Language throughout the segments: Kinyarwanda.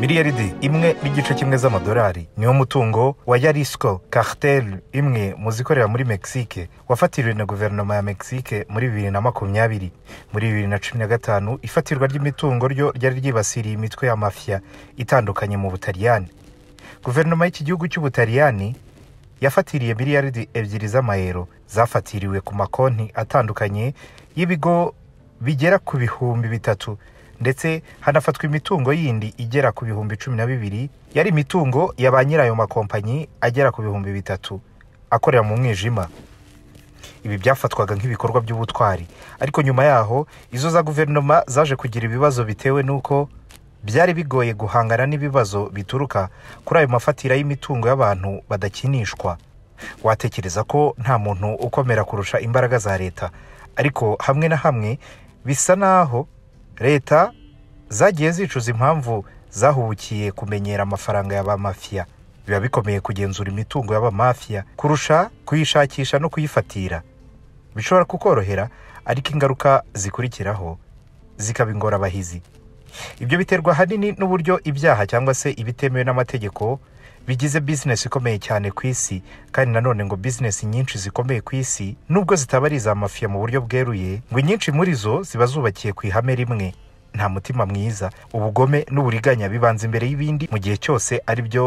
miliyaridi imwe n'igice kimwe z'amadolari niwo mutungo wa yarisco cartel imwe mu zikorera muri mexique wafatiriwe na guverinoma ya mexique muri bibiri na makumyabiri muri bibiri na cumi na gatanu ifatirwa ry'imitungo ryo ryari ryibasiriye imitwe ya mafia itandukanye mu butaliyani guverinoma y'iki gihugu cy'ubutaliyani yafatiriye miliyaridi ebyiri z'amayero zafatiriwe ku makonti atandukanye y'ibigo bigera ku bihumbi bitatu ndetse hanafatwa imitungo yindi igera ku bihumbi cumi na bibiri yari imitungo ya ba nyirayo makompanyi agera ku bihumbi bitatu akorera mu mwijima ibi byafatwaga nk'ibikorwa by'ubutwari ariko nyuma yaho izo za guverinoma zaje kugira ibibazo bitewe n'uko byari bigoye guhangana n'ibibazo bituruka kuri ayo mafatira y'imitungo y'abantu badakinishwa watekereza ko nta muntu ukomera kurusha imbaraga za leta ariko hamwe na hamwe bisa n'aho leta zagiye zicuza impamvu zahubukiye kumenyera amafaranga mafia. biba bikomeye kugenzura imitungo mafia, kurusha kuyishakisha no kuyifatira bishobora kukorohera ariko ingaruka zikurikiraho zikaba ingorabahizi ibyo biterwa ahanini n'uburyo ibyaha cyangwa se ibitemewe n'amategeko bigize bizinesi ikomeye cyane ku isi kandi nanone ngo bizinesi nyinshi zikomeye ku isi nubwo zitaba ari iza mafiya mu buryo bweruye ngo inyinshi muri zo ziba zubakiye ku ihame rimwe nta mutima mwiza ubugome n'uburiganya bibanza imbere y'ibindi mu gihe cyose ari byo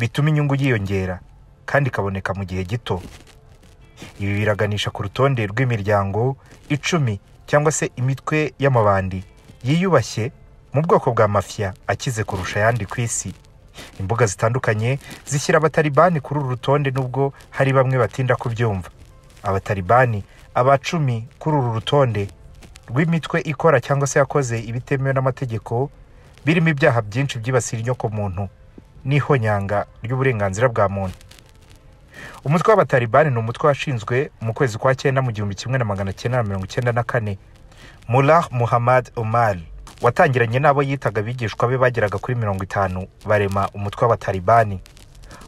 bituma inyungu yiyongera kandi ikaboneka mu gihe gito ibi biraganisha ku rutonde rw'imiryango icumi cyangwa se imitwe y'amabandi yiyubashye mu bwoko bwa mafia akize kurusha ayandi ku isi imbuga zitandukanye zishyira abataribani kuri uru rutonde nubwo hari bamwe batinda kubyumva abataribani abacumi kuri uru rutonde rw'imitwe ikora cyangwa se yakoze ibitemewe n'amategeko birimo ibyaha byinshi byibasira inyokomuntu n'ihonyanga ry'uburenganzira bwa muntu umutwe w'abataribani ni umutwe washinzwe mu kwezi kwa cyenda mu gihumbi kimwe na magana cyenda na mirongo icyenda na kane mulah muhammad omar watangiranye n'abo yitaga abigishwa be bageraga kuri mirongo itanu barema umutwe w'abatalibani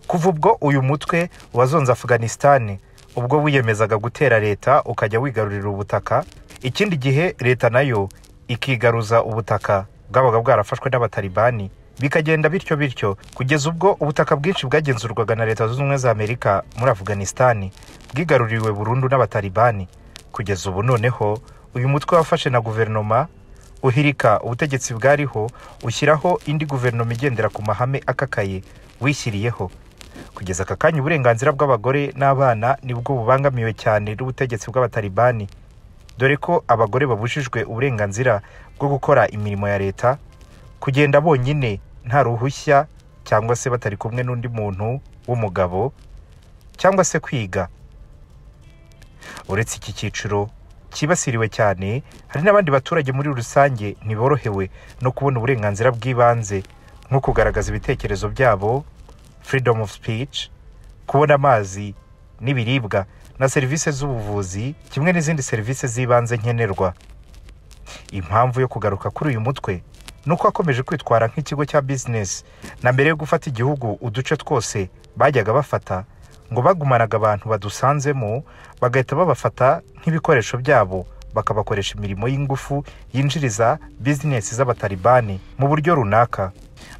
kuva ubwo uyu mutwe wazonze afuganisitani ubwo wiyemezaga gutera leta ukajya wigarurira ubutaka ikindi gihe leta nayo ikigaruza ubutaka bwabaga bwarafashwe n'abatalibani bikagenda bityo bityo kugeza ubwo ubutaka bwinshi bwagenzurwaga na leta zunze ubumwe za amerika muri afuganisitani bwigaruriwe burundu n'abatalibani kugeza ubu noneho uyu mutwe wafashe na guverinoma uhirika ubutegetsi bwariho ushyiraho indi guverinoma igendera ku mahame akakaye wishyiriyeho kugeza aka kanya uburenganzira bw'abagore n'abana nibwo bubangamiwe cyane n'ubutegetsi bw'abatalibani dore ko abagore babujijwe uburenganzira bwo gukora imirimo ya leta kugenda bonyine nta ruhushya cyangwa se batari kumwe n'undi muntu w'umugabo cyangwa se kwiga uretse iki cyiciro cyibasiriwe cyane hari n'abandi baturage muri rusange ntiborohewe no kubona uburenganzira bw'ibanze nko kugaragaza ibitekerezo byabo freedom of speech kubona amazi n'ibiribwa na serivisi z'ubuvuzi kimwe n'izindi serivisi z'ibanze nkenerwa impamvu yo kugaruka kuri uyu mutwe ni uko akomeje kwitwara nk'ikigo cya business na mbere yo gufata igihugu uduce twose bajyaga bafata ngo bagumanaga abantu badusanzemo bagahita babafata nk'ibikoresho byabo bakabakoresha imirimo y'ingufu yinjiriza bizinesi z'abatalibani mu buryo runaka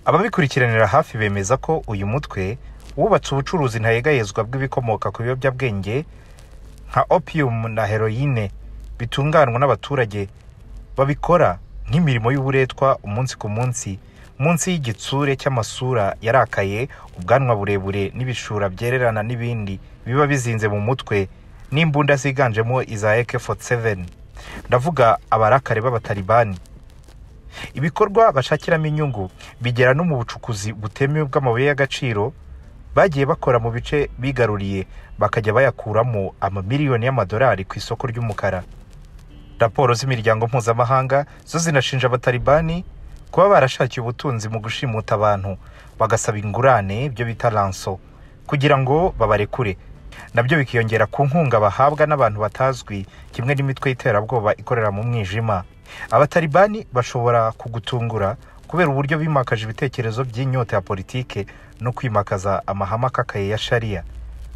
ababikurikiranira hafi bemeza ko uyu mutwe wubatse ubucuruzi ntayegayezwa bw'ibikomoka ku biyobyabwenge nka opiyumu na heroyine bitunganwa n'abaturage babikora nk'imirimo y'uburetwa umunsi ku munsi munsi y'igitsure cy'amasura yarakaye ubwanwa burebure n'ibishura byererana n'ibindi biba bizinze mu mutwe n'imbunda ziganjemo iza AK47 ndavuga abarakare b'abatalibani ibikorwa bashakiramo inyungu bigera no mu bucukuzi butemewe bw'amabuye y'agaciro bagiye bakora mu bice bigaruriye bakajya bayakuramo amamiliyoni y'amadolari ku isoko ry'umukara raporo z'imiryango mpuzamahanga zo zinashinja abatalibani kuba barashakiye ubutunzi mu gushimuta abantu bagasaba ingurane ibyo bita ranso kugira ngo babarekure nabyo bikiyongera ku nkunga bahabwa n'abantu batazwi kimwe n'imitwe y'iterabwoba ikorera mu mwijima abataribani bashobora kugutungura kubera uburyo bimakaje ibitekerezo by'inyota ya politiki no kwimakaza amahame akakaye ya shariya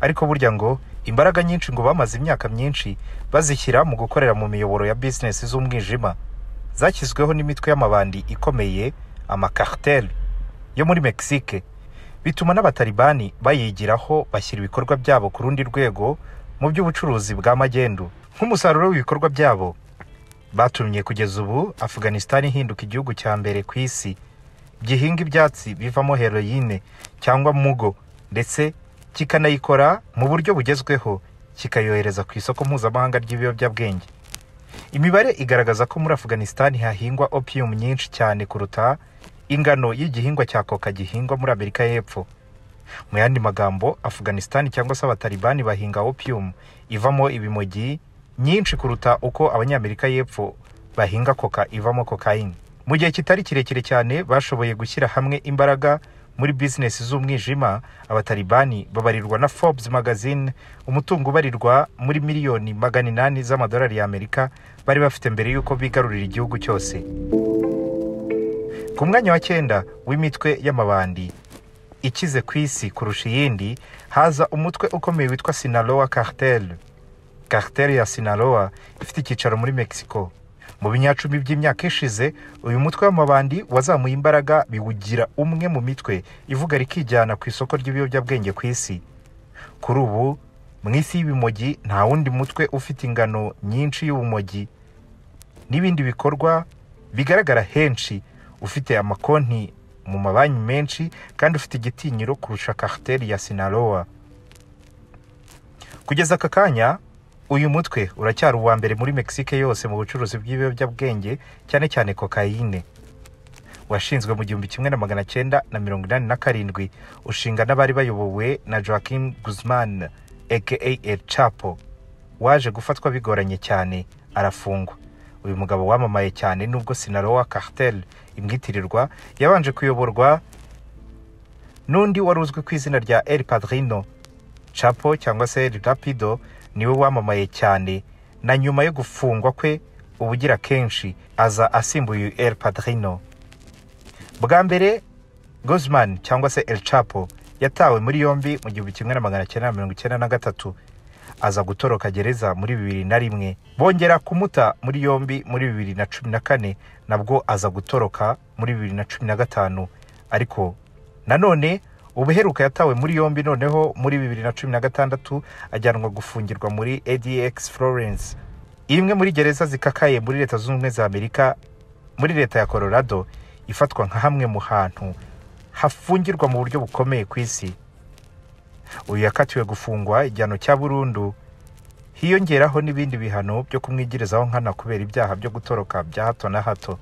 ariko burya ngo imbaraga nyinshi ngo bamaze imyaka myinshi bazishyira mu gukorera mu miyoboro ya bizinesi z'umwijima zashyizweho n'imitwe y'amabandi ikomeye amakarteri yo muri mexique bituma n'abatalibani bayigiraho bashyira ibikorwa byabo ku rundi rwego mu by'ubucuruzi bwa magendu nk'umusaruro w'ibikorwa byabo batumye kugeza ubu afganistan ihinduka igihugu cya mbere ku isi gihinga ibyatsi bivamo heroyine cyangwa mugo ndetse kikanayikora mu buryo bugezweho kikayohereza ku isoko mpuzamahanga ry'ibiyobyabwenge imibare igaragaza ko muri Afganistani hahingwa opium nyinshi cyane kuruta ingano y'igihingwa cya koka gihingwa muri amerika y'epfo mu yandi magambo Afganistani cyangwa se abatalibani bahinga opium ivamo ibimogi nyinshi kuruta uko abanyamerika y'epfo bahinga koka ivamo kokayini mu gihe kitari kirekire cyane bashoboye gushyira hamwe imbaraga muri bizinesi z'umwijima abatalibani babarirwa na forbes magazine umutungo ubarirwa muri miliyoni magana inani z'amadolari y'amerika bari bafite mbere y'uko bigarurira igihugu cyose ku mwanya wa cyenda w'imitwe y'amabandi ikize ku isi kurusha iyindi haza umutwe ukomeye witwa sinaloa cartel cartel ya sinaloa ifite icyicaro muri mexico mu binyacumi by'imyaka ishize uyu mutwe w'amabandi wazamuye imbaraga biwugira umwe mu mitwe ivuga rikijyana ku isoko ry'ibiyobyabwenge ku isi kuri ubu mu isi y'ibimogi nta wundi mutwe ufite ingano nyinshi y'ubumogi n'ibindi bikorwa bigaragara henshi ufite amakonti mu mabanki menshi kandi ufite igitinyiro kurusha kariteri ya sinalowa kugeza aka kanya uyu mutwe uracyari uwa mbere muri mexique yose mu bucuruzi bw'ibiyobyabwenge cyane cyane kokayine washinzwe mu gihumbi kimwe na magana cyenda na mirongo inani na karindwi ushinga n'abari bayobowe na joaquim guzman aka el chapo waje gufatwa bigoranye cyane arafungwa uyu mugabo wamamaye cyane nubwo sinarowa cartel imwitirirwa yabanje kuyoborwa n'undi wari uzwi ku izina rya el padrino chapo cyangwa se el rapido niwe wamamaye cyane na nyuma yo gufungwa kwe ubugira kenshi aza asimbuye el padrino bwa mbere guzman cyangwa se el Chapo yatawe muri yombi mu gihumbi kimwe na magana cyenda mirongo icyenda na gatatu aza gutoroka gereza muri bibiri na rimwe bongera kumuta muri yombi muri bibiri na cumi na kane nabwo aza gutoroka muri bibiri na cumi na gatanu ariko nanone ubuheruka yatawe muri yombi noneho muri bibiri na cumi na gatandatu ajyanwa gufungirwa muri adx florence imwe muri gereza zikakaye muri leta zunze ubumwe za amerika muri leta ya colorado ifatwa nka hamwe mu hantu hafungirwa mu buryo bukomeye ku isi uyu yakatiwe gufungwa igihano cya burundu hiyongeraho n'ibindi bihano byo kumwigirizaho nkana kubera ibyaha byo gutoroka bya hato na hato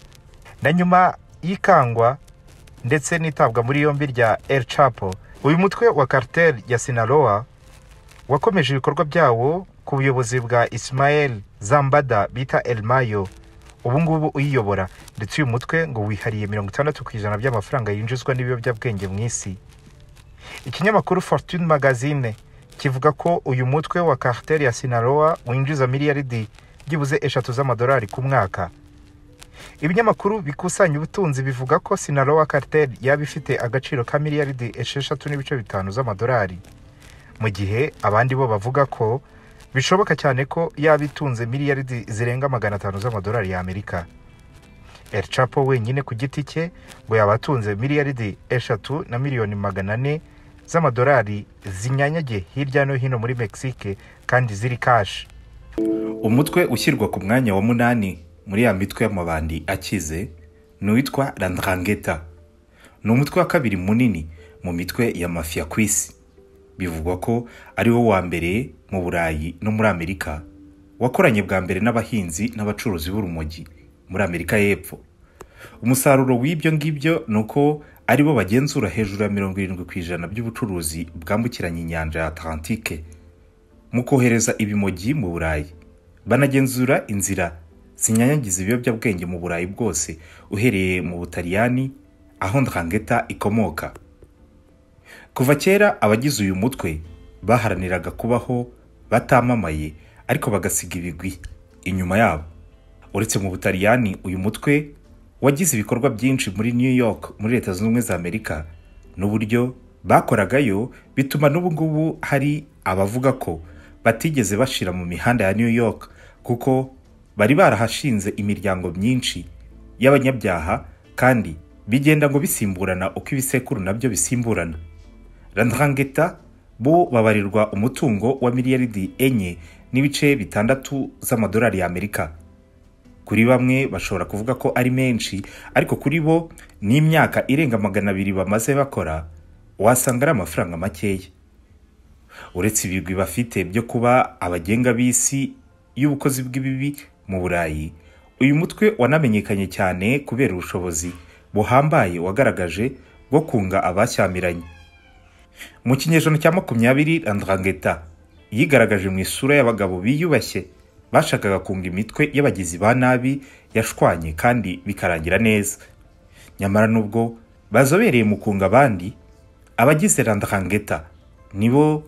na nyuma y'ikangwa ndetse n'itabwa muri yombi rya El Chapo uyu mutwe wa cartel ya Sinaloa wakomeje ibikorwa byawo ku buyobozi bwa Ismael Zambada bita El Mayo ubu ngubu uyiyobora ndetse uyu mutwe ngo wihariye mirongo itandatu ku ijana by'amafaranga yinjizwa n'ibiyobyabwenge mu isi ikinyamakuru Fortune Magazine kivuga ko uyu mutwe wa cartel ya Sinaloa winjiza miliyaridi byibuze eshatu z'amadolari ku mwaka ibinyamakuru bikusanya ubutunzi bivuga ko sinaloa cartel yaba ifite agaciro ka miliyaridi esheshatu n'ibice bitanu z'amadolari mu gihe abandi bo bavuga ko bishoboka cyane ko yaba itunze miliyaridi zirenga magana atanu z'amadolari y'amerika El Chapo wenyine ku giti cye ngo yaba atunze miliyaridi eshatu na miliyoni magana ane z'amadolari zinyanyagiye hirya no hino muri mexique kandi ziri kashi umutwe ushyirwa ku mwanya wa munani muri ya mitwe y'amabandi akize ni uwitwa landrangeta ni umutwe wa kabiri munini mu mitwe ya mafia ku isi bivugwa ko ari wo wa mbere mu burayi no muri amerika wakoranye bwa mbere n'abahinzi n'abacuruzi b'urumogi muri amerika y'epfo umusaruro w'ibyo ngibyo ni uko ari bo bagenzura hejuru ya mirongo irindwi ku ijana by'ubucuruzi bwambukiranya inyanja ya atlantike mu kohereza ibimogi mu burayi banagenzura inzira sinyanyagiza ibiyobyabwenge mu burayi bwose uhereye mu butaliyani aho ndangeta ikomoka kuva kera abagize uyu mutwe baharaniraga kubaho batamamaye ariko bagasiga ibigwi inyuma yabo uretse mu butaliyani uyu mutwe wagize ibikorwa byinshi muri new york muri leta zunze ubumwe za amerika n'uburyo bakoragayo bituma n'ubu ngubu hari abavuga ko batigeze bashira mu mihanda ya new york kuko bari barahashinze imiryango myinshi y'abanyabyaha kandi bigenda ngo bisimburana uko ibisekuru nabyo bisimburana randangeta bo babarirwa umutungo wa miliyaridi enye n'ibice bitandatu z'amadolari y'amerika kuri bamwe bashobora kuvuga ko ari menshi ariko kuri bo n'imyaka irenga magana abiri bamaze bakora wasanga ari amafaranga makeya uretse ibigwi bafite byo kuba abagenga b'isi y'ubukozi bw'ibibi mu burayi uyu mutwe wanamenyekanye cyane kubera ubushobozi buhambaye wagaragaje bwo kunga abashyamiranye mu kinyejana cya makumyabiri andrangeta yigaragaje mu isura y'abagabo biyubashye bashakaga kunga imitwe y'abagizi ba nabi yashwanye kandi bikarangira neza nyamara nubwo bazobereye mu kunga abandi abagize randrangeta nibo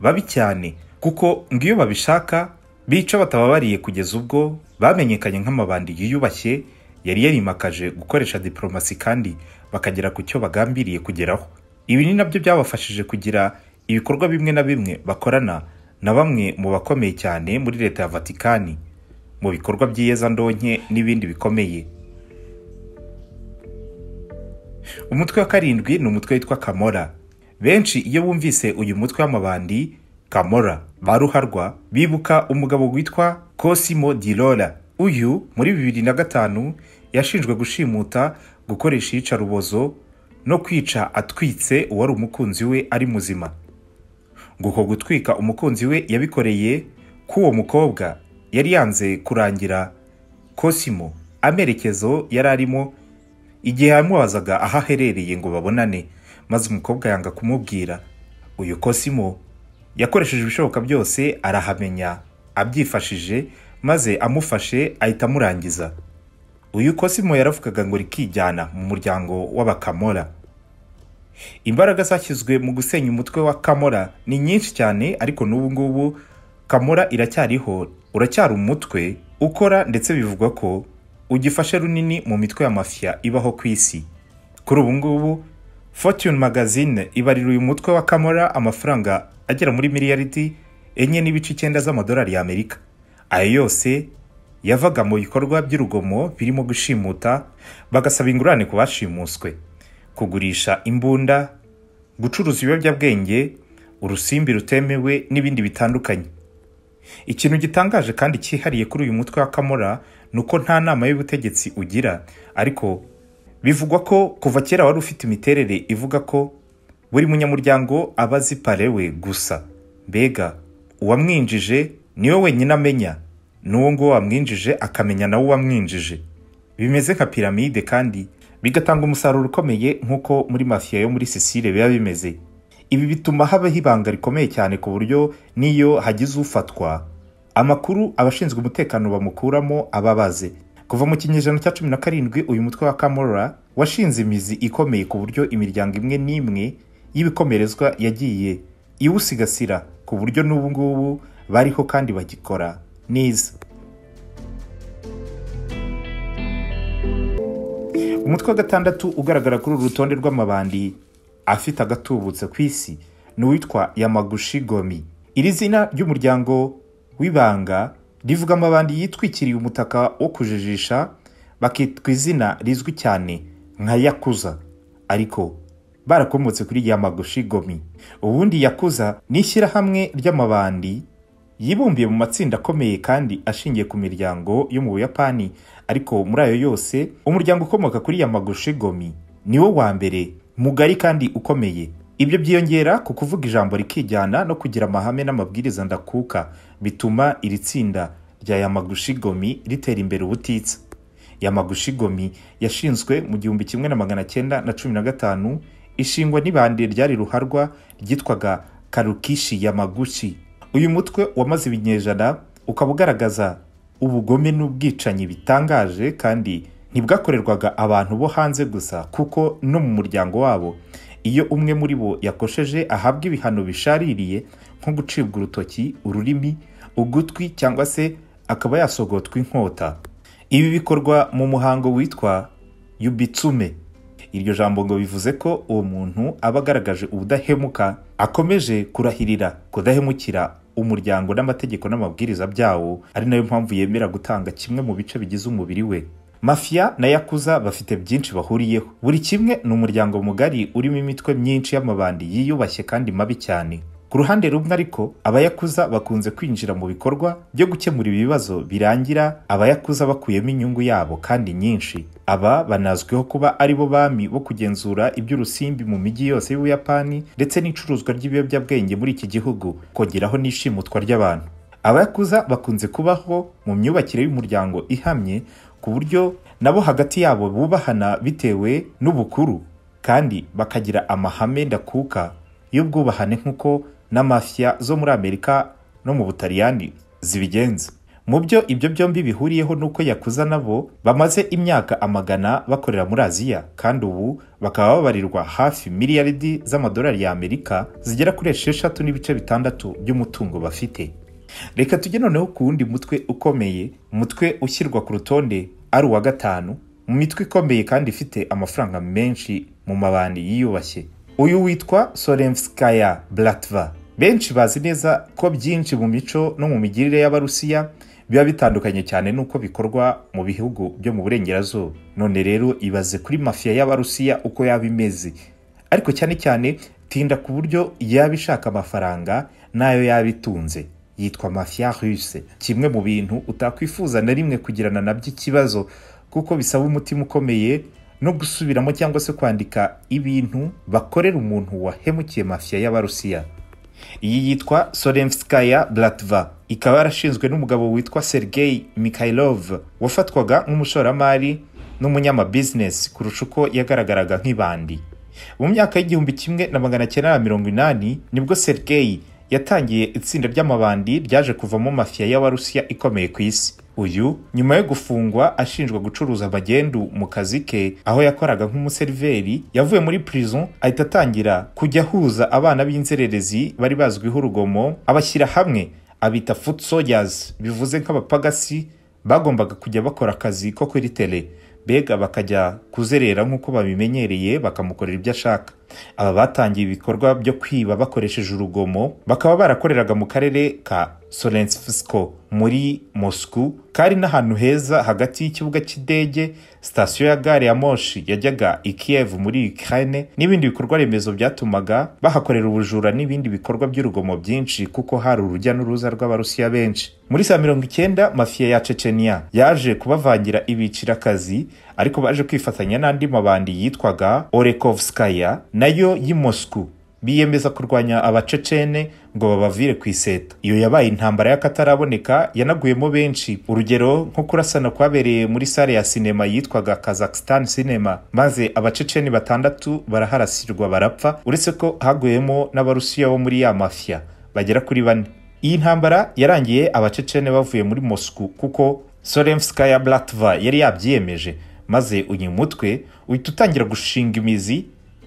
babi cyane kuko ngo iyo babishaka bica batababariye kugeza ubwo bamenyekanye nk'amabandi yiyubashye yari yarimakaje gukoresha diporomasi kandi bakagera ku cyo bagambiriye kugeraho ibi ni nabyo byabafashije kugira ibikorwa bimwe na bimwe bakorana na bamwe mu bakomeye cyane muri leta ya vatikani mu bikorwa by'iyezandonke n'ibindi bikomeye umutwe wa karindwi ni umutwe witwa kamora benshi iyo bumvise uyu mutwe w'amabandi kamora ba ruharwa bibuka umugabo witwa cosimo dirora uyu muri bibiri na gatanu yashinjwe gushimuta gukoresha iyicarubozo no kwica atwitse uwari umukunzi we ari muzima ngo gutwika umukunzi we yabikoreye k'uwo mukobwa yari yanze kurangira cosimo amerekezo yari arimo igihe yamubazaga aho aherereye ngo babonane maze umukobwa yanga kumubwira uyu cosimo yakoresheje ibishoboka byose arahamenya abyifashije maze amufashe ahita amurangiza uyu kosimo yaravugaga ngo rikijyana mu muryango w'abakamora imbaraga zashyizwe mu gusenya umutwe wa kamora ni nyinshi cyane ariko n'ubu ngubu kamora iracyariho uracyari umutwe ukora ndetse bivugwa ko ugifashe runini mu mitwe ya mafiya ibaho ku isi kuri ubu ngubu fortune magazine ibarira uyu mutwe wa kamora amafaranga agera muri miliyaridi enye n'ibice icyenda z'amadolari y'amerika ayo yose yavaga mu bikorwa by'urugomo birimo gushimuta bagasaba ingurane ku bashimuswe kugurisha imbunda gucuruza ibiyobyabwenge urusimbi rutemewe n'ibindi bitandukanye ikintu gitangaje kandi cyihariye kuri uyu mutwe wa kamora ni uko nta nama y'ubutegetsi ugira ariko bivugwa ko kuva kera wari ufite imiterere ivuga ko buri munyamuryango aba azi gusa mbega uwamwinjije niwe wenyine amenya n'uwo nguwo wamwinjije akamenya nawe uwamwinjije bimeze nka piramide kandi bigatanga umusaruro ukomeye nk'uko muri mafiya yo muri sisire biba bimeze ibi bituma habaho ibanga rikomeye cyane ku buryo n'iyo hagize ufatwa amakuru abashinzwe umutekano bamukuramo ababaze kuva mu kinyejana cya cumi na karindwi uyu mutwe wa kamora washinze imizi ikomeye ku buryo imiryango imwe n'imwe y'ibikomerezwa yagiye iwusigasira ku buryo n'ubu ngubu bariho kandi bagikora neza umutwe wa gatandatu ugaragara kuri uru rutonde rw'amabandi afite agatubutse ku isi ni uwitwa yamagushi gomi iri zina ry'umuryango w'ibanga rivuga amabandi yitwikiriye umutaka wo kujijisha bakitwa izina rizwi cyane nka yakuza ariko barakomotse kuri yamagoshigomi ubundi yakuza n’ishyirahamwe ry'amabandi yibumbiye mu matsinda akomeye kandi ashingiye ku miryango yo mu buyapani ariko muri ayo yose umuryango ukomoka kuri yamagoshigomi ni wo wa mbere mugari kandi ukomeye ibyo byiyongera ku kuvuga ijambo rikijyana no kugira amahame n'amabwiriza ndakuka bituma iri tsinda rya yamagushigomi ritera imbere ubutitsa yamagushigomi yashinzwe mu gihumbi kimwe na magana cyenda na cumi na gatanu ishingwa n'ibande ryari ruharwa ryitwaga karukishi yamaguchi uyu mutwe wamaze ibinyejana ukaba ugaragaza ubugome n'ubwicanyi bitangaje kandi ntibwakorerwaga abantu bo hanze gusa kuko no mu muryango wabo iyo umwe muri bo yakosheje ahabwa ibihano bishaririye nko gucibwa urutoki ururimi ugutwi cyangwa se akaba yasogotwa inkota ibi bikorwa mu muhango witwa yubitsume iryo jambo ngo bivuze ko uwo muntu aba agaragaje ubudahemuka akomeje kurahirira kudahemukira umuryango n'amategeko n'amabwiriza byawo ari nayo mpamvu yemera gutanga kimwe mu bice bigize umubiri we Mafia na yakuza bafite byinshi bahuriyeho buri kimwe ni umuryango mugari urimo imitwe myinshi y'amabandi yiyubashye kandi mabi cyane ku ruhande rumwe ariko abayakuza bakunze kwinjira mu bikorwa byo gukemura ibibazo birangira abayakuza bakuyemo inyungu yabo kandi nyinshi aba banazwiho kuba ari bo bami bo kugenzura iby'urusimbi mu mijyi yose y'ubuyapani ndetse n'icuruzwa ry'ibiyobyabwenge muri iki gihugu kongeraho n'ishimutwa ry'abantu abayakuza bakunze kubaho mu myubakire y'umuryango ihamye ku buryo nabo hagati yabo bubahana bitewe n'ubukuru kandi bakagira amahame ndakuka y'ubwubahane nk'uko mafia zo muri amerika no mu butaliyani zibigenza mu byo ibyo byombi bihuriyeho nuko yakuza nabo bamaze imyaka amagana bakorera muri aziya kandi ubu bakaba babarirwa hafi miliyaridi z'amadolari y'amerika zigera kuri esheshatu n'ibice bitandatu by'umutungo bafite reka tujye noneho ku wundi mutwe ukomeye umutwe ushyirwa ku rutonde ari uwa gatanu mu mitwe ikomeye kandi ifite amafaranga menshi mu mabandi yiyubashye uyu witwa sorenskaya bratva benshi bazi neza ko byinshi mu mico no mu migirire y'abarusiya biba bitandukanye cyane n'uko bikorwa mu bihugu byo mu burengerazuba none rero ibaze kuri mafiya y'abarusiya uko yaba imeze ariko cyane cyane tinda ku buryo yaba ishaka amafaranga n'ayo yaba itunze yitwa mafiya ruse kimwe mu bintu utakwifuza na rimwe kugirana nabyo ikibazo kuko bisaba umutima ukomeye no gusubiramo cyangwa se kwandika ibintu bakorera umuntu wahemukiye mafiya y'abarusiya iyi yitwa sorenskaya blatva ikaba yarashinzwe n'umugabo witwa sergei mikhailov wafatwaga nk'umushoramari n'umunyamabizinesi kurusha uko yagaragaraga nk'ibandi mu myaka y'igihumbi kimwe na magana cyenda na mirongo inani nibwo sergei yatangiye itsinda ry'amabandi ryaje kuvamo mafiya y'abarusiya ikomeye ku isi uyu nyuma yo gufungwa ashinjwa gucuruza abagendu mu kazi ke aho yakoraga nk'umuseriveri yavuye muri prison ahita atangira kujya ahuza abana b'inzererezi bari bazwiho urugomo abashyira hamwe abita food soldiers bivuze nk'abapagasi bagombaga kujya bakora akazi ko kuri tele bega bakajya kuzerera nk'uko babimenyereye bakamukorera ibyo ashaka aba batangiye ibikorwa byo kwiba bakoresheje urugomo bakaba barakoreraga mu karere ka sorensi muri moscou kari n'ahantu heza hagati y'ikibuga cy'indege sitasiyo ya gare ya moshi yajyaga i kiev muri ukraine n'ibindi bikorwa remezo byatumaga bahakorera ubujura n'ibindi bikorwa by'urugomo byinshi kuko hari urujya n'uruza rw'abarusiya benshi muri saa mirongo icyenda mafiya ya cecenia yaje kubavangira ibicirakazi ariko baje kwifatanya n'andi mabandi yitwaga orekovskaya nayo y'i moscou biyemeza kurwanya abacecene ngo babavire ku iseta iyo yabaye intambara y'akataraboneka yanaguyemo benshi urugero nko kurasana kwabereye muri sale ya sinema yitwaga kazakhstan cinema maze abacecene batandatu baraharasirwa barapfa uretse ko haguyemo n'abarusiya bo muri ya mafia bagera kuri bane iyi ntambara yarangiye abacecene bavuye muri moscou kuko solemskaya blatva yari yabyiyemeje maze uyu mutwe uhita utangira gushinga imizi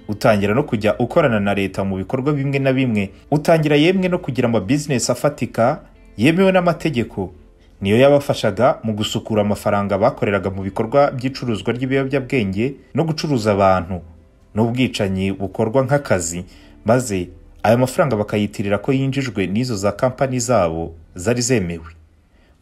utangira no kujya ukorana na leta mu bikorwa bimwe na bimwe utangira yemwe no kugira amabizinesi afatika yemewe n'amategeko niyo yabafashaga mu gusukura amafaranga bakoreraga mu bikorwa by'icuruzwa ry'ibiyobyabwenge no gucuruza abantu n'ubwicanyi bukorwa nk'akazi maze ayo mafaranga bakayitirira ko yinjijwe n'izo za kampani zabo zari zemewe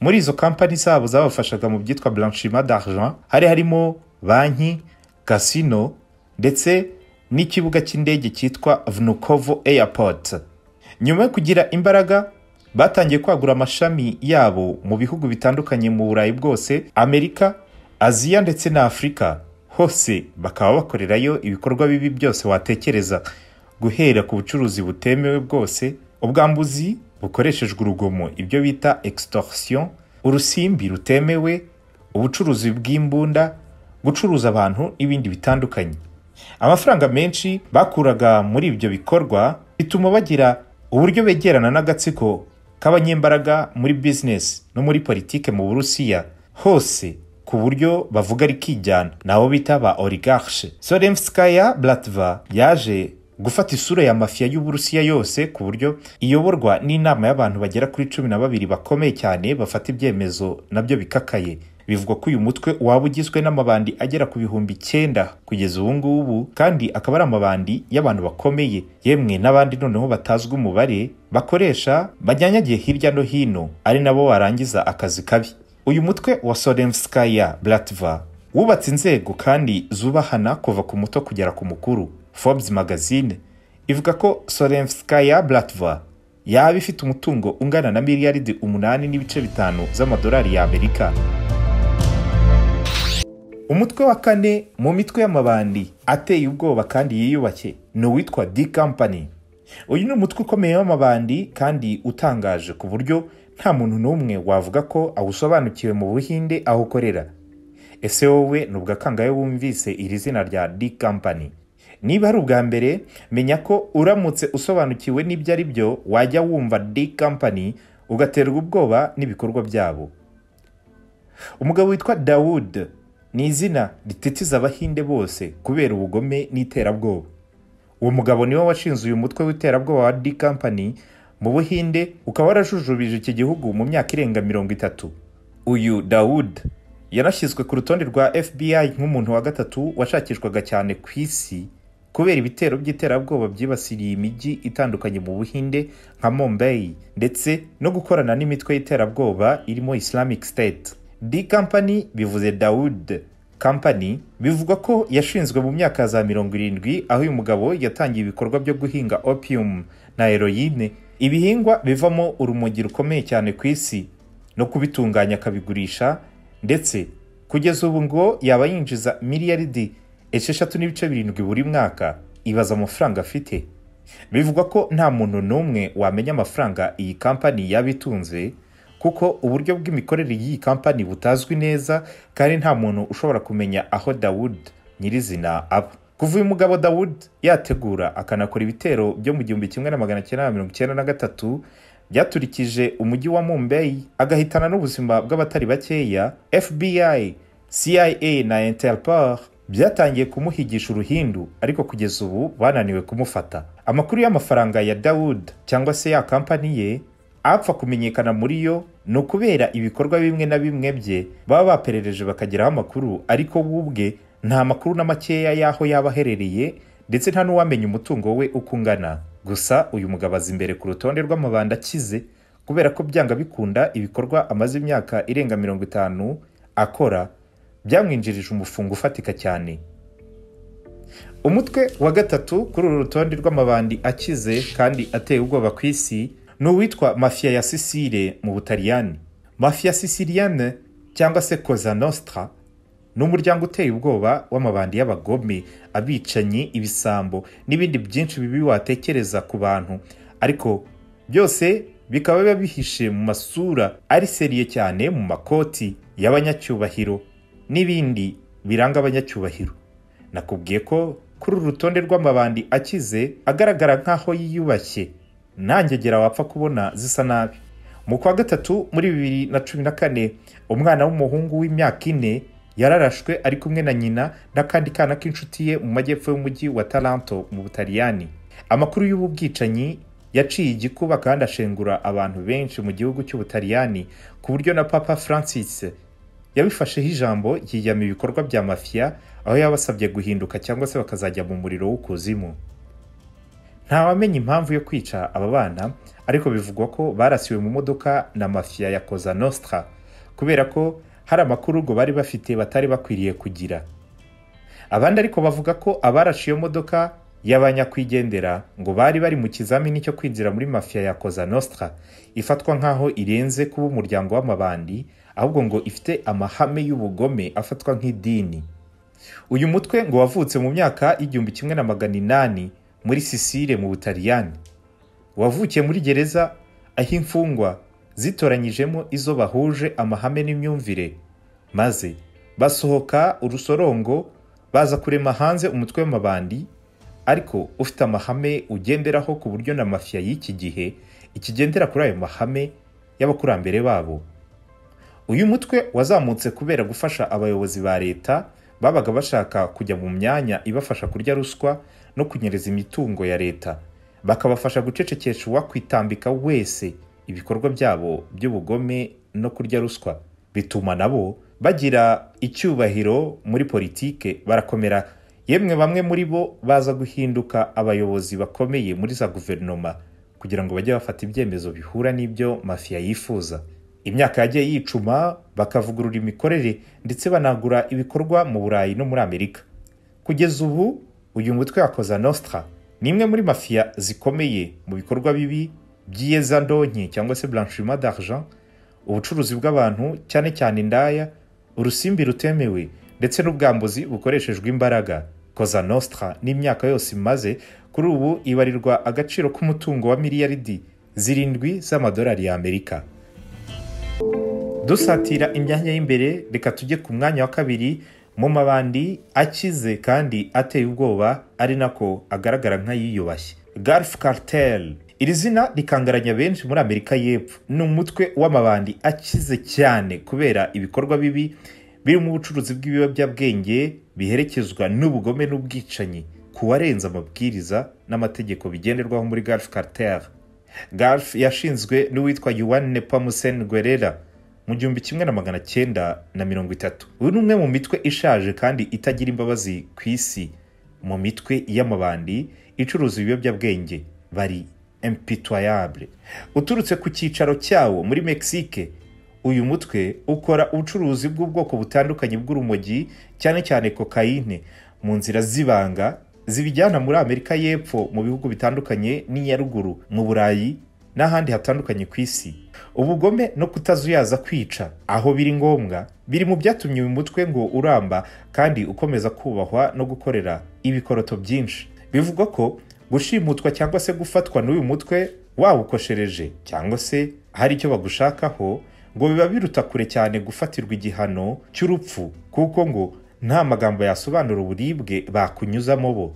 muri izo kampani zabo zabafashaga mu byitwa blanchiment d'argent hari harimo banki kasino ndetse n'ikibuga cy'indege cyitwa vnukovo airport nyuma yo kugira imbaraga batangiye kwagura amashami yabo mu bihugu bitandukanye mu burayi bwose amerika aziya ndetse na afurika hose bakaba bakorerayo ibikorwa bibi byose watekereza guhera ku bucuruzi butemewe bwose ubwambuzi bukoreshejwe urugomo ibyo bita extorsion urusimbi rutemewe ubucuruzi bw'imbunda gucuruza abantu n'ibindi bitandukanye amafaranga menshi bakuraga muri ibyo bikorwa bituma bagira uburyo begerana n'agatsiko k'abanyembaraga muri bizinesi no muri politiki mu burusiya hose ku buryo bavuga rikijyana nabo bita ba oligarche sorenskaya bratva yaje gufata isura ya mafiya y'uburusiya yose ku buryo iyoborwa n'inama y'abantu bagera kuri cumi na babiri bakomeye cyane bafata ibyemezo nabyo bikakaye bivugwa ko uyu mutwe waba ugizwe n'amabandi agera ku bihumbi icyenda kugeza ubu ngubu kandi akaba ari amabandi y'abantu bakomeye yemwe n'abandi noneho batazwi umubare bakoresha banyanyagiye hirya no hino ari nabo warangiza akazi kabi uyu mutwe wa Solemskaya Blatva wubatse inzego kandi zubahana kuva ku muto kugera ku mukuru Forbes magazine ivuga ko Solemskaya Blatva yaba ifite umutungo ungana na miliyaridi umunani n'ibice bitanu z'amadolari y'Amerika umutwe wa kane mu mitwe y'amabandi ateye ubwoba kandi yiyubake ni uwitwa di kampani uyu ni umutwe ukomeye w'amabandi kandi utangaje ku buryo nta muntu n'umwe wavuga ko awusobanukiwe mu buhinde aho ukorera ese wowe ni ubwakangaye wumvise iri zina rya D kampani niba ari ubwa mbere menya ko uramutse usobanukiwe n'ibyo ari byo wajya wumva di kampani ugaterwa ubwoba n'ibikorwa byabo umugabo witwa dawud ni izina ritetiza abahinde bose kubera ubugome n'iterabwoba uwo mugabo niwe washinze uyu mutwe w'iterabwoba wa di kampani mu buhinde ukaba warajujubije iki gihugu mu myaka irenga mirongo itatu uyu dawud yanashyizwe ku rutonde rwa fbi nk'umuntu wa gatatu washakishwaga cyane ku isi kubera ibitero by'iterabwoba byibasiriye imijyi itandukanye mu buhinde nka mombayi ndetse no gukorana n'imitwe y'iterabwoba irimo islamic state D Company bivuze Dawood Company bivugwa ko yashinzwe mu myaka za mirongo irindwi aho uyu mugabo yatangiye ibikorwa byo guhinga opium na heroine ibihingwa bivamo urumogi rukomeye cyane ku isi no kubitunganya akabigurisha ndetse kugeza ubu ngo yaba yinjiza miliyaridi esheshatu n'ibice birindwi buri mwaka ibaza amafaranga afite bivugwa ko nta muntu n'umwe wamenya amafaranga iyi kampani yaba itunze kuko uburyo bw'imikorere y'iyi kampani butazwi neza kandi nta muntu ushobora kumenya aho dawud nyirizina aba kuva uyu mugabo dawud yategura akanakora ibitero byo mu gihumbi kimwe na magana cyenda mirongo icyenda na gatatu byaturikije umujyi wa mumbeyi agahitana n'ubuzima bw'abatari bakeya fbi cia na interpol byatangiye kumuhigisha uruhindu ariko kugeza ubu bananiwe kumufata amakuru y'amafaranga ya dawud cyangwa se ya kampani ye apfa kumenyekana muri yo ni ukubera ibikorwa bimwe na bimwe bye baba baperereje bakageraho amakuru ariko we ubwe nta makuru na makeya y'aho yaba aherereye ndetse nta n'uwamenya umutungo we uko ungana gusa uyu mugabo azi imbere ku rutonde rw'amabanda akize kubera ko byanga bikunda ibikorwa amaze imyaka irenga mirongo itanu akora byamwinjirije umufungo ufatika cyane umutwe wa gatatu kuri uru rutonde rw'amabandi akize kandi ateye ubwoba ku isi ni uwitwa mafiya ya sisire mu butaliyani mafiya sisiriyane cyangwa se koza nostra ni umuryango uteye ubwoba w'amabandi y'abagome abicanyi ibisambo n'ibindi byinshi bibi watekereza ku bantu ariko byose bikaba biba bihishe mu masura ari seriye cyane mu makoti y'abanyacyubahiro n'ibindi biranga abanyacyubahiro nakubwiye ko kuri uru rutonde rw'amabandi akize agaragara nk'aho yiyubashye ntangegera wapfa kubona zisa nabi mu kwa gatatu muri bibiri na cumi na kane umwana w'umuhungu w'imyaka ine yararashwe ari kumwe na nyina n'akandi kana k'inshuti ye mu majyepfo y'umujyi wa taranto mu butaliyani amakuru y'ubu bwicanyi yaciye igikuba kandi ashengura abantu benshi mu gihugu cy'ubutaliyani ku buryo na papa francis yabifasheho ijambo yiyama ibikorwa bya mafia aho yabasabye guhinduka cyangwa se bakazajya mu muriro w'ukuzimu ntawamenya impamvu yo kwica aba bana ariko bivugwa ko barasiwe mu modoka na mafia ya koza nostra kubera ko hari amakuru ngo bari bafite batari bakwiriye kugira abandi ariko bavuga ko abarashe iyo modoka y'abanyakwigendera ngo bari bari mu kizamini cyo kwinjira muri mafia ya koza nostra ifatwa nk'aho irenze kuba umuryango w'amabandi ahubwo ngo ifite amahame y'ubugome afatwa nk'idini uyu mutwe ngo wavutse mu myaka y'igihumbi kimwe na magana inani muri sisire mu butaliyani wavukiye muri gereza aho imfungwa zitoranyijemo izo bahuje amahame n'imyumvire maze basohoka urusorongo baza kurema hanze umutwe w'amabandi ariko ufite amahame ugenderaho ku buryo na mafiya y'iki gihe ikigendera kuri ayo mahame y'abakurambere babo uyu mutwe wazamutse kubera gufasha abayobozi ba leta babaga bashaka kujya mu myanya ibafasha kurya ruswa no kunyereza imitungo ya leta bakabafasha gucecekesha uwakwitambika wese ibikorwa byabo by'ubugome no kurya ruswa bituma nabo bagira icyubahiro muri politiki barakomera yemwe bamwe muri bo baza guhinduka abayobozi bakomeye muri za guverinoma kugira ngo bajye bafata ibyemezo bihura n'ibyo mafiya yifuza imyaka yagiye yicuma bakavugurura imikorere ndetse banagura ibikorwa mu burayi no muri amerika kugeza ubu uyu mutwe wa koza nostra ni imwe muri mafiya zikomeye mu bikorwa bibi by'iyezandonke cyangwa se blanchiment d'argent ubucuruzi bw'abantu cyane cyane indaya urusimbi rutemewe ndetse n'ubwambuzi bukoreshejwe imbaraga koza nostra n'imyaka yose imaze kuri ubu ibarirwa agaciro k'umutungo wa miliyaridi zirindwi z'amadolari y'amerika dusatira imyanya y'imbere reka tujye ku mwanya wa kabiri mu mabandi akize kandi ateye ubwoba ari nako agaragara nk'ayiyubashye garf cartel iri zina rikangaranya benshi muri amerika y'epfo ni umutwe w'amabandi akize cyane kubera ibikorwa bibi birimo ubucuruzi bw'ibiyobyabwenge biherekezwa n'ubugome n'ubwicanyi ku amabwiriza n'amategeko bigenderwaho muri garf cartel garf yashinzwe n'uwitwa yuwan nepomusen guerera mu gihumbi kimwe na magana cyenda na mirongo itatu uyu ni umwe mu mitwe ishaje kandi itagira imbabazi ku isi mu mitwe y'amabandi icuruza ibiyobyabwenge bari empitoyable uturutse ku cyicaro cyawo muri mexique uyu mutwe ukora ubucuruzi bw'ubwoko butandukanye bw'urumogi cyane cyane kokayine mu nzira z'ibanga zibijyana muri amerika y'epfo mu bihugu bitandukanye n'inyaruguru mu burayi n'ahandi hatandukanye ku isi ubugome no kutazuyaza kwica aho biri ngombwa biri mu byatumye uyu mutwe ngo uramba kandi ukomeza kubahwa no gukorera ibikoroto byinshi bivugwa ko gushimutwa cyangwa se gufatwa n'uyu mutwe wawukoshereje cyangwa se hari icyo bagushakaho ngo biba biruta kure cyane gufatirwa igihano cy'urupfu kuko ngo nta magambo yasobanura uburibwe bakunyuzamo bo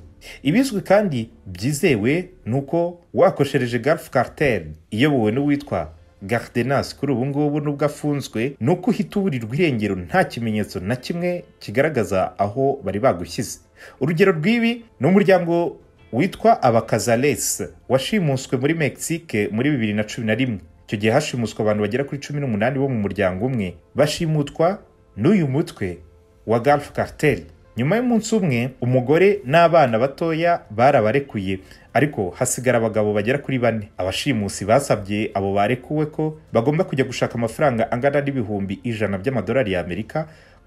ibizwi kandi byizewe ni uko wakoreshereje garufu kariteri iyobowe n'uwitwa garidenasi kuri ubu ngubu nubwo afunzwe ni uko uhita uburirwa irengero nta kimenyetso na kimwe kigaragaza aho bari bagushyize urugero rw'ibi ni umuryango witwa abakazaresi washimuswe muri mexique muri bibiri na cumi na rimwe icyo gihe hashimuswa abantu bagera kuri cumi n'umunani bo mu muryango umwe bashimutwa n'uyu mutwe wa garufu kariteri nyuma y'umunsi umwe umugore n'abana batoya barabarekuye ariko hasigara abagabo bagera kuri bane abashimusi basabye abo barekuwe ko bagomba kujya gushaka amafaranga angana n'ibihumbi ijana by'amadolari y'amerika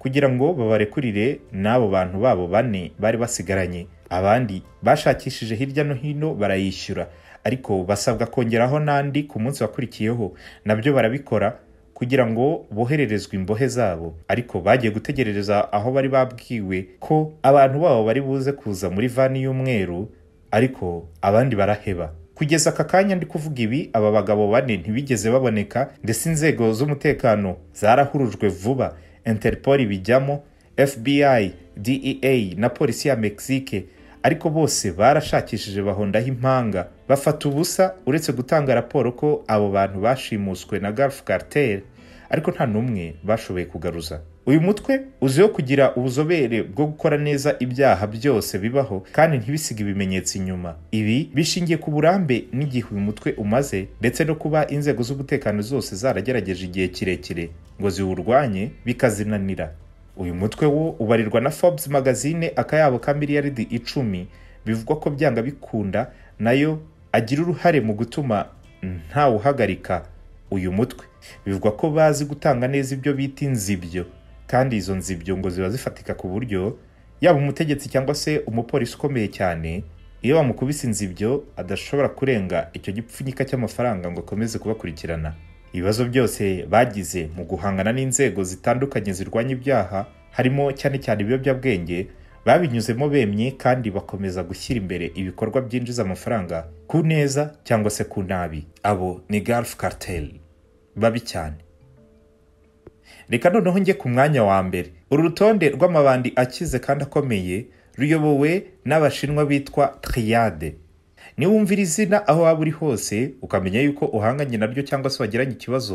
kugira ngo babarekurire n'abo bantu babo bane bari basigaranye abandi bashakishije hirya no hino barayishyura ariko basabwa kongeraho n'andi ku munsi wakurikiyeho nabyo barabikora kugira ngo bohererezwe imbohe zabo ariko bagiye gutegerereza aho bari babwiwe ko abantu babo bari buze kuza muri vani y'umweru ariko abandi baraheba kugeza aka kanya ndi kuvuga ibi aba bagabo bane ntibigeze baboneka ndetse inzego z'umutekano zarahurujwe vuba interpol bijyamo fbi dea na polisi ya mexique ariko bose barashakishije bahondaho impanga bafata ubusa uretse gutanga raporo ko abo bantu bashimuswe na garf cartel ariko nta n'umwe bashoboye kugaruza uyu mutwe uzwiho kugira ubuzobere bwo gukora neza ibyaha byose bibaho kandi ntibisige ibimenyetso inyuma ibi bishingiye ku burambe n'igihe uyu mutwe umaze ndetse no kuba inzego z'umutekano zose zaragerageje igihe kirekire ngo ziwurwanye bikazinanira uyu mutwe wo ubarirwa na Forbes magazine akayabo ka miliyaridi icumi bivugwa ko byanga bikunda nayo agira uruhare mu gutuma ntawuhagarika uyu mutwe bivugwa ko bazi gutanga neza ibyo bita inzibyo kandi izo nzibyo ngo ziba zifatika ku buryo yaba umutegetsi cyangwa se umupolisi ukomeye cyane iyo bamukubise inzibyo adashobora kurenga icyo gipfunyika cy'amafaranga ngo akomeze kubakurikirana ibibazo byose bagize mu guhangana n'inzego zitandukanye zirwanya ibyaha harimo cyane cyane ibiyobyabwenge babinyuzemo bemye kandi bakomeza gushyira imbere ibikorwa byinjiza amafaranga ku neza cyangwa se ku nabi abo ni Gulf Cartel babi cyane reka noneho njye ku mwanya wa mbere uru rutonde rw'amabandi akize kandi akomeye ruyobowe n'abashinwa bitwa triyade niwumvira izina aho waba uri hose ukamenya yuko uhanganye naryo cyangwa se wagiranye ikibazo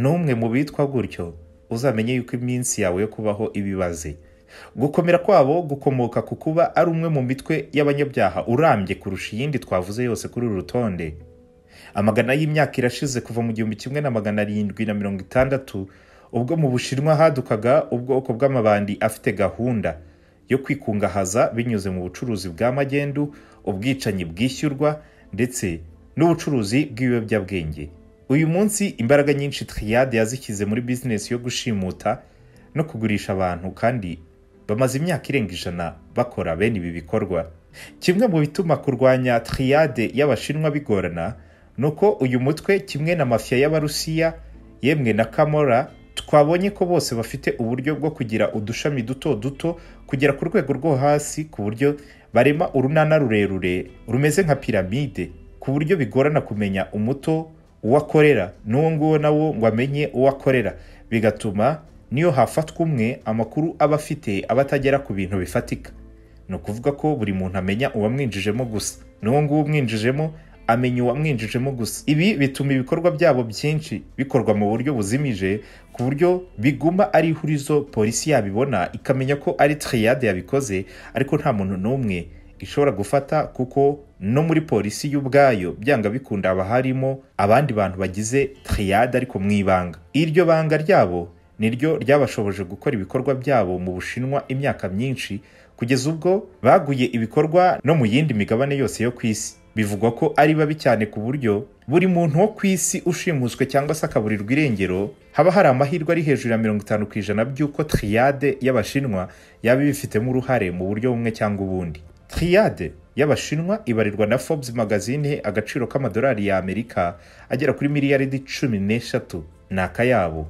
n'umwe mu bitwa gutyo uzamenye yuko iminsi yawe yo kubaho ibibaze gukomera kwabo gukomoka ku kuba ari umwe mu mitwe y'abanyabyaha urambye kurusha iyindi twavuze yose kuri uru rutonde amagana y'imyaka irashize kuva mu gihumbi kimwe na magana arindwi na mirongo itandatu ubwo mu bushinwa hadukaga ubwoko bw'amabandi afite gahunda yo kwikungahaza binyuze mu bucuruzi bwa magendu ubwicanyi bwishyurwa ndetse n'ubucuruzi bw'ibiyobyabwenge uyu munsi imbaraga nyinshi triyade yazishyize muri bizinesi yo gushimuta no kugurisha abantu kandi bamaze imyaka irenga ijana bakora bene ibi bikorwa kimwe mu bituma kurwanya triyade y'abashinwa bigorana nuko uyu mutwe kimwe na mafiya y'abarusiya yemwe na kamora twabonye ko bose bafite uburyo bwo kugira udushami duto duto kugera ku rwego rwo hasi ku buryo barema urunana rurerure rumeze nka piramide ku buryo bigorana kumenya umuto uwo akorera n'uwo nguwo nawo ngo amenye uwo akorera bigatuma niyo hafatwa umwe amakuru aba afite aba atagera ku bintu bifatika ni ukuvuga ko buri muntu amenya uwamwinjijemo gusa n'uwo nguwo umwinjijemo amenya uwamwinjijemo gusa ibi bituma ibikorwa byabo byinshi bikorwa mu buryo buzimije ku buryo biguma ari ihurizo polisi yabibona ikamenya ko ari triyade yabikoze ariko nta muntu n'umwe ishobora gufata kuko no muri polisi y'ubwayo byanga bikunda haba harimo abandi bantu bagize triyade ariko mu ibanga iryo banga ryabo ni ryo ryabashoboje gukora ibikorwa byabo mu bushinwa imyaka myinshi kugeza ubwo baguye ibikorwa no mu yindi migabane yose yo ku isi bivugwa ko ari babi cyane ku buryo buri muntu wo ku isi ushimuswe cyangwa se akaburirwa irengero haba hari amahirwe ari hejuru ya mirongo itanu ku ijana by'uko triyade y'abashinwa yaba ibifitemo uruhare mu buryo bumwe cyangwa ubundi Triade y'abashinwa ibarirwa na Forbes magazine agaciro k'amadolari Amerika agera kuri miliyaridi cumi n'eshatu ni akayabo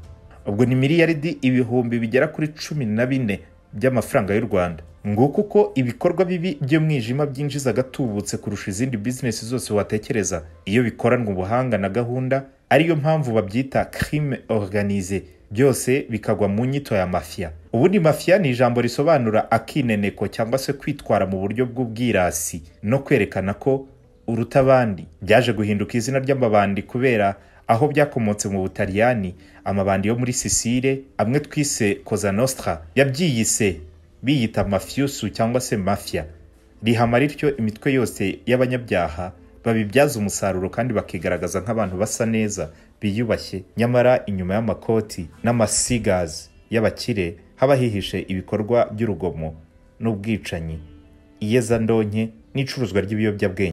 ubwo ni miliyaridi ibihumbi bigera kuri cumi na bine by'amafaranga y'u rwanda nguko kuko ibikorwa bibi by'umwijima byinjiza agatubutse kurusha izindi bizinesi zose watekereza iyo bikoranwa ubuhanga na gahunda ariyo mpamvu babyita crime organize byose bikagwa mu nyito ya mafia ubundi mafia ni ijambo risobanura akineneko cyangwa se kwitwara mu buryo bw'ubwirasi no kwerekana ko uruta abandi byaje guhinduka izina ry'amabandi kubera aho byakomotse mu butaliyani amabandi yo muri sisire amwe twise koza nostra yabyiyise biyita mafiyusu cyangwa se mafia rihama rityo imitwe yose y'abanyabyaha babibyaza umusaruro kandi bakigaragaza nk'abantu basa neza biyubashye nyamara inyuma y'amakoti n'amasigazi y'abakire haba hihishe ibikorwa by'urugomo n'ubwicanyi iyezandonke n'icuruzwa ry'ibiyobyabwenge